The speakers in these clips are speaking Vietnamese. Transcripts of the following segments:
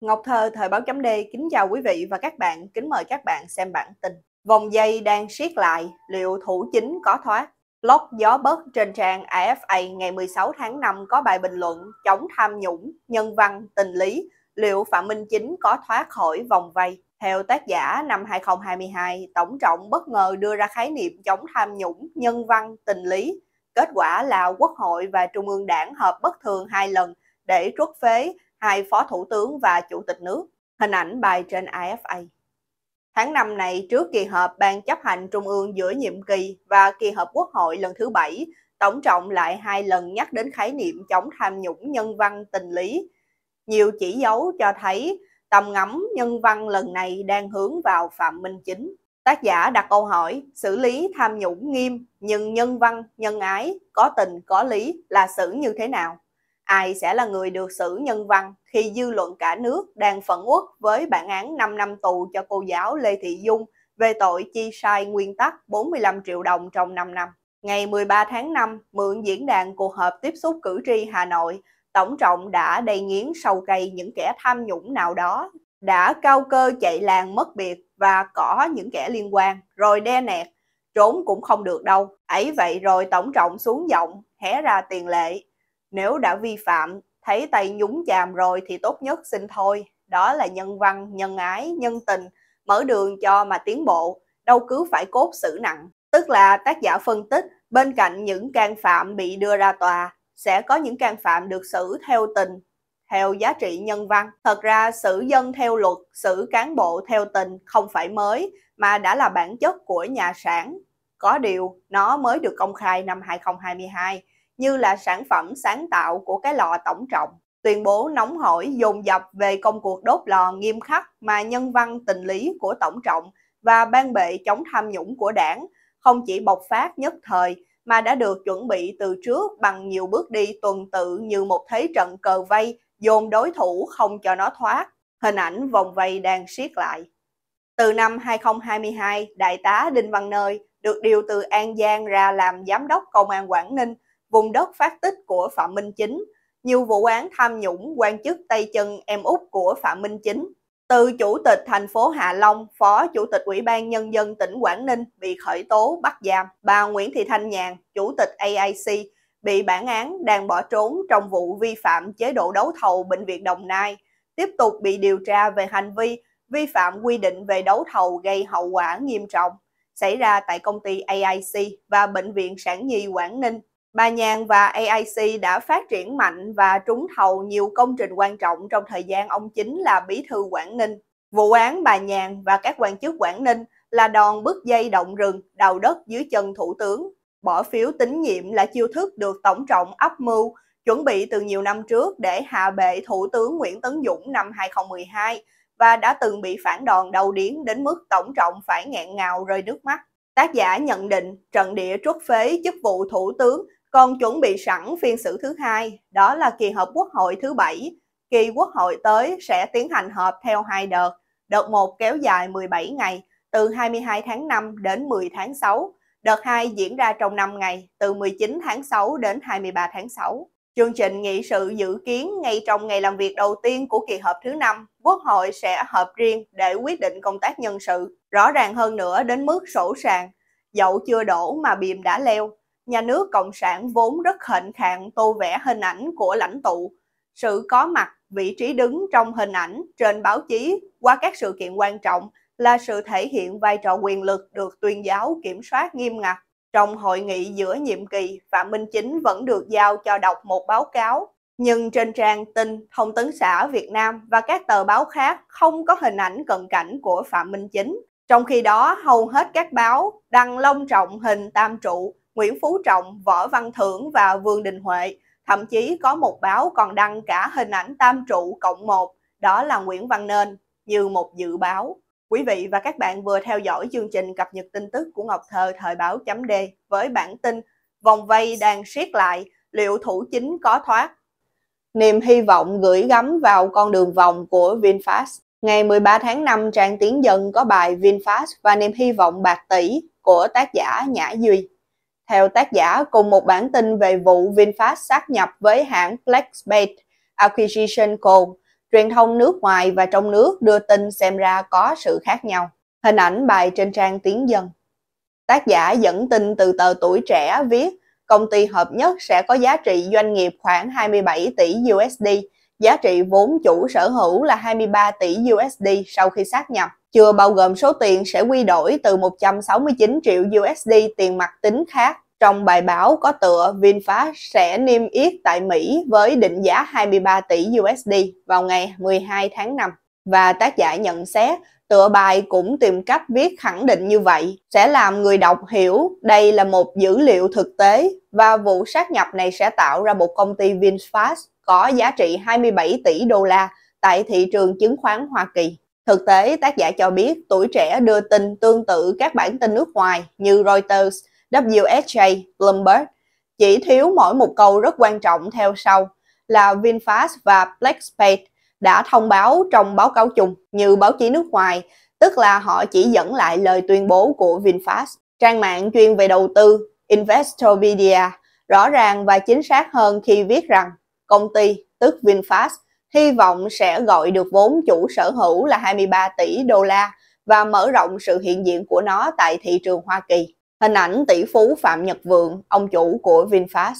Ngọc Thơ, Thời báo chấm D, kính chào quý vị và các bạn, kính mời các bạn xem bản tin. Vòng dây đang siết lại, liệu thủ chính có thoát? Blog gió bớt trên trang AFA ngày 16 tháng 5 có bài bình luận chống tham nhũng, nhân văn, tình lý, liệu Phạm Minh Chính có thoát khỏi vòng vây? Theo tác giả, năm 2022, Tổng trọng bất ngờ đưa ra khái niệm chống tham nhũng, nhân văn, tình lý. Kết quả là Quốc hội và Trung ương Đảng họp bất thường hai lần để trút phế hai phó thủ tướng và chủ tịch nước, hình ảnh bài trên AFA. Tháng 5 này, trước kỳ họp Ban chấp hành Trung ương giữa nhiệm kỳ và kỳ họp Quốc hội lần thứ 7, Tổng trọng lại hai lần nhắc đến khái niệm chống tham nhũng nhân văn tình lý. Nhiều chỉ dấu cho thấy tầm ngắm nhân văn lần này đang hướng vào Phạm Minh Chính. Tác giả đặt câu hỏi, xử lý tham nhũng nghiêm nhưng nhân văn, nhân ái, có tình, có lý là xử như thế nào? ai sẽ là người được xử nhân văn khi dư luận cả nước đang phẫn uất với bản án 5 năm tù cho cô giáo Lê Thị Dung về tội chi sai nguyên tắc 45 triệu đồng trong 5 năm. Ngày 13 tháng 5, mượn diễn đàn cuộc họp tiếp xúc cử tri Hà Nội, Tổng Trọng đã đầy nghiến sầu cây những kẻ tham nhũng nào đó, đã cao cơ chạy làng mất biệt và cỏ những kẻ liên quan, rồi đe nẹt, trốn cũng không được đâu. Ấy vậy rồi Tổng Trọng xuống giọng, hé ra tiền lệ, nếu đã vi phạm, thấy tay nhúng chàm rồi thì tốt nhất xin thôi. Đó là nhân văn, nhân ái, nhân tình, mở đường cho mà tiến bộ, đâu cứ phải cốt xử nặng. Tức là tác giả phân tích, bên cạnh những can phạm bị đưa ra tòa, sẽ có những can phạm được xử theo tình, theo giá trị nhân văn. Thật ra xử dân theo luật, xử cán bộ theo tình không phải mới mà đã là bản chất của nhà sản. Có điều, nó mới được công khai năm 2022 như là sản phẩm sáng tạo của cái lò tổng trọng. Tuyên bố nóng hổi dồn dập về công cuộc đốt lò nghiêm khắc mà nhân văn tình lý của tổng trọng và ban bệ chống tham nhũng của đảng không chỉ bộc phát nhất thời mà đã được chuẩn bị từ trước bằng nhiều bước đi tuần tự như một thế trận cờ vây dồn đối thủ không cho nó thoát. Hình ảnh vòng vây đang siết lại. Từ năm 2022, Đại tá Đinh Văn Nơi được điều từ An Giang ra làm Giám đốc Công an Quảng Ninh – vùng đất phát tích của Phạm Minh Chính, nhiều vụ án tham nhũng quan chức tay chân em út của Phạm Minh Chính. Từ Chủ tịch thành phố Hạ Long, Phó Chủ tịch Ủy ban Nhân dân tỉnh Quảng Ninh bị khởi tố bắt giam. Bà Nguyễn Thị Thanh Nhàn, Chủ tịch AIC, bị bản án đang bỏ trốn trong vụ vi phạm chế độ đấu thầu Bệnh viện Đồng Nai, tiếp tục bị điều tra về hành vi vi phạm quy định về đấu thầu gây hậu quả nghiêm trọng xảy ra tại công ty AIC và Bệnh viện Sản Nhi Quảng Ninh Bà Nhàn và AIC đã phát triển mạnh và trúng thầu nhiều công trình quan trọng trong thời gian ông chính là bí thư Quảng Ninh. Vụ án bà Nhàn và các quan chức Quảng Ninh là đòn bứt dây động rừng, đào đất dưới chân thủ tướng. Bỏ phiếu tín nhiệm là chiêu thức được Tổng trọng ấp mưu, chuẩn bị từ nhiều năm trước để hạ bệ Thủ tướng Nguyễn Tấn Dũng năm 2012 và đã từng bị phản đòn đầu điến đến mức Tổng trọng phải nghẹn ngào rơi nước mắt. Tác giả nhận định trận địa trút phế chức vụ thủ tướng còn chuẩn bị sẵn phiên xử thứ hai, đó là kỳ họp quốc hội thứ bảy. Kỳ quốc hội tới sẽ tiến hành họp theo hai đợt, đợt 1 kéo dài 17 ngày, từ 22 tháng 5 đến 10 tháng 6, đợt 2 diễn ra trong 5 ngày, từ 19 tháng 6 đến 23 tháng 6. Chương trình nghị sự dự kiến ngay trong ngày làm việc đầu tiên của kỳ họp thứ năm, Quốc hội sẽ họp riêng để quyết định công tác nhân sự, rõ ràng hơn nữa đến mức sổ sàng. Dậu chưa đổ mà bìm đã leo, nhà nước Cộng sản vốn rất hạnh khạng tô vẽ hình ảnh của lãnh tụ. Sự có mặt, vị trí đứng trong hình ảnh trên báo chí qua các sự kiện quan trọng là sự thể hiện vai trò quyền lực được tuyên giáo kiểm soát nghiêm ngặt. Trong hội nghị giữa nhiệm kỳ, Phạm Minh Chính vẫn được giao cho đọc một báo cáo. Nhưng trên trang tin Thông tấn xã Việt Nam và các tờ báo khác không có hình ảnh cận cảnh của Phạm Minh Chính. Trong khi đó, hầu hết các báo đăng long trọng hình tam trụ Nguyễn Phú Trọng, Võ Văn Thưởng và Vương Đình Huệ. Thậm chí có một báo còn đăng cả hình ảnh tam trụ cộng một, đó là Nguyễn Văn Nên, như một dự báo. Quý vị và các bạn vừa theo dõi chương trình cập nhật tin tức của Ngọc Thơ thời báo chấm D với bản tin Vòng vây đang siết lại, liệu thủ chính có thoát? Niềm hy vọng gửi gắm vào con đường vòng của VinFast. Ngày 13 tháng 5, trang tiếng Dân có bài VinFast và niềm hy vọng bạc tỷ của tác giả Nhã Duy. Theo tác giả, cùng một bản tin về vụ VinFast sát nhập với hãng FlexBait Acquisition Co., truyền thông nước ngoài và trong nước đưa tin xem ra có sự khác nhau. Hình ảnh bài trên trang Tiếng Dân. Tác giả dẫn tin từ tờ Tuổi Trẻ viết, công ty hợp nhất sẽ có giá trị doanh nghiệp khoảng 27 tỷ USD, giá trị vốn chủ sở hữu là 23 tỷ USD sau khi sát nhập, chưa bao gồm số tiền sẽ quy đổi từ 169 triệu USD tiền mặt tính khác. Trong bài báo có tựa VinFast sẽ niêm yết tại Mỹ với định giá 23 tỷ USD vào ngày 12 tháng 5. Và tác giả nhận xét tựa bài cũng tìm cách viết khẳng định như vậy, sẽ làm người đọc hiểu đây là một dữ liệu thực tế và vụ sát nhập này sẽ tạo ra một công ty VinFast có giá trị 27 tỷ đô la tại thị trường chứng khoán Hoa Kỳ. Thực tế, tác giả cho biết tuổi trẻ đưa tin tương tự các bản tin nước ngoài như Reuters, WSJ, Bloomberg. Chỉ thiếu mỗi một câu rất quan trọng theo sau là VinFast và BlackSpace đã thông báo trong báo cáo chung như báo chí nước ngoài, tức là họ chỉ dẫn lại lời tuyên bố của VinFast. Trang mạng chuyên về đầu tư Investopedia rõ ràng và chính xác hơn khi viết rằng công ty, tức VinFast, hy vọng sẽ gọi được vốn chủ sở hữu là 23 tỷ đô la và mở rộng sự hiện diện của nó tại thị trường Hoa Kỳ. Hình ảnh tỷ phú Phạm Nhật Vượng, ông chủ của VinFast.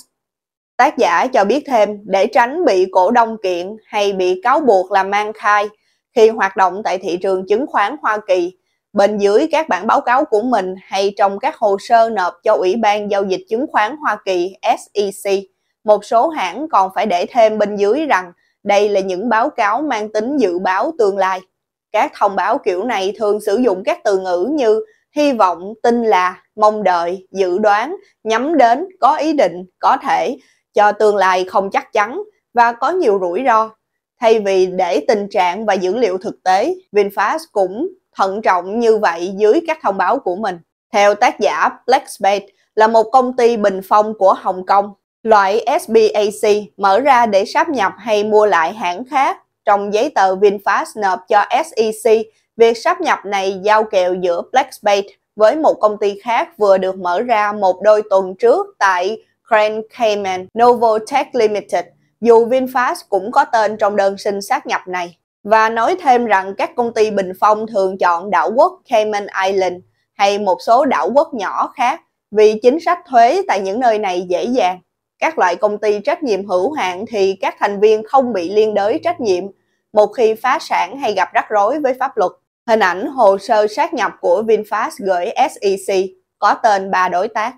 Tác giả cho biết thêm để tránh bị cổ đông kiện hay bị cáo buộc làm mang khai khi hoạt động tại thị trường chứng khoán Hoa Kỳ, bên dưới các bản báo cáo của mình hay trong các hồ sơ nộp cho Ủy ban Giao dịch Chứng khoán Hoa Kỳ SEC, một số hãng còn phải để thêm bên dưới rằng đây là những báo cáo mang tính dự báo tương lai. Các thông báo kiểu này thường sử dụng các từ ngữ như hy vọng, tin là, mong đợi, dự đoán, nhắm đến, có ý định, có thể, cho tương lai không chắc chắn và có nhiều rủi ro. Thay vì để tình trạng và dữ liệu thực tế, VinFast cũng thận trọng như vậy dưới các thông báo của mình. Theo tác giả Blackspace là một công ty bình phong của Hồng Kông, loại SBAC mở ra để sáp nhập hay mua lại hãng khác. Trong giấy tờ VinFast nộp cho SEC, việc sáp nhập này giao kèo giữa Blackspace với một công ty khác vừa được mở ra một đôi tuần trước tại Grand Cayman NovoTech Limited, dù VinFast cũng có tên trong đơn xin sát nhập này. Và nói thêm rằng các công ty bình phong thường chọn đảo quốc Cayman Island hay một số đảo quốc nhỏ khác vì chính sách thuế tại những nơi này dễ dàng. Các loại công ty trách nhiệm hữu hạn thì các thành viên không bị liên đới trách nhiệm một khi phá sản hay gặp rắc rối với pháp luật. Hình ảnh hồ sơ sát nhập của VinFast gửi SEC có tên ba đối tác.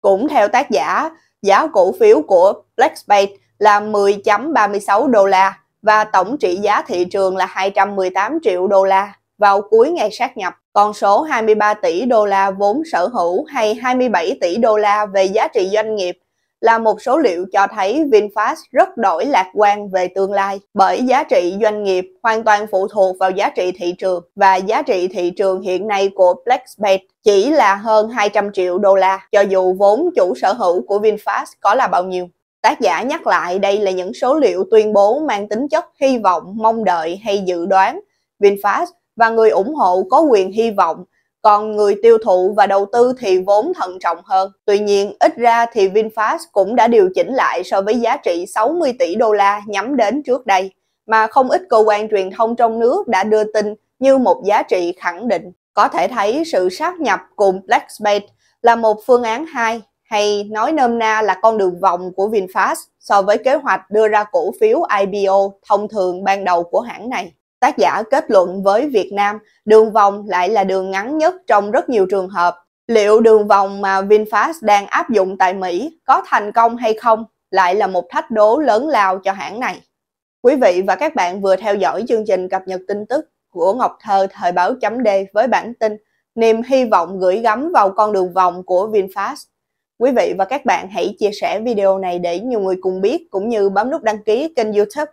Cũng theo tác giả, giá cổ phiếu của Blackspace là 10.36 đô la và tổng trị giá thị trường là 218 triệu đô la vào cuối ngày sát nhập. Con số 23 tỷ đô la vốn sở hữu hay 27 tỷ đô la về giá trị doanh nghiệp là một số liệu cho thấy VinFast rất đổi lạc quan về tương lai bởi giá trị doanh nghiệp hoàn toàn phụ thuộc vào giá trị thị trường và giá trị thị trường hiện nay của Blackbet chỉ là hơn 200 triệu đô la cho dù vốn chủ sở hữu của VinFast có là bao nhiêu. Tác giả nhắc lại đây là những số liệu tuyên bố mang tính chất hy vọng, mong đợi hay dự đoán. VinFast và người ủng hộ có quyền hy vọng còn người tiêu thụ và đầu tư thì vốn thận trọng hơn. Tuy nhiên, ít ra thì VinFast cũng đã điều chỉnh lại so với giá trị 60 tỷ đô la nhắm đến trước đây, mà không ít cơ quan truyền thông trong nước đã đưa tin như một giá trị khẳng định. Có thể thấy sự sát nhập cùng Blackspace là một phương án hai, hay nói nôm na là con đường vòng của VinFast so với kế hoạch đưa ra cổ phiếu IPO thông thường ban đầu của hãng này. Tác giả kết luận với Việt Nam, đường vòng lại là đường ngắn nhất trong rất nhiều trường hợp. Liệu đường vòng mà VinFast đang áp dụng tại Mỹ có thành công hay không lại là một thách đố lớn lao cho hãng này. Quý vị và các bạn vừa theo dõi chương trình cập nhật tin tức của Ngọc Thơ thời báo chấm D với bản tin Niềm hy vọng gửi gắm vào con đường vòng của VinFast. Quý vị và các bạn hãy chia sẻ video này để nhiều người cùng biết cũng như bấm nút đăng ký kênh youtube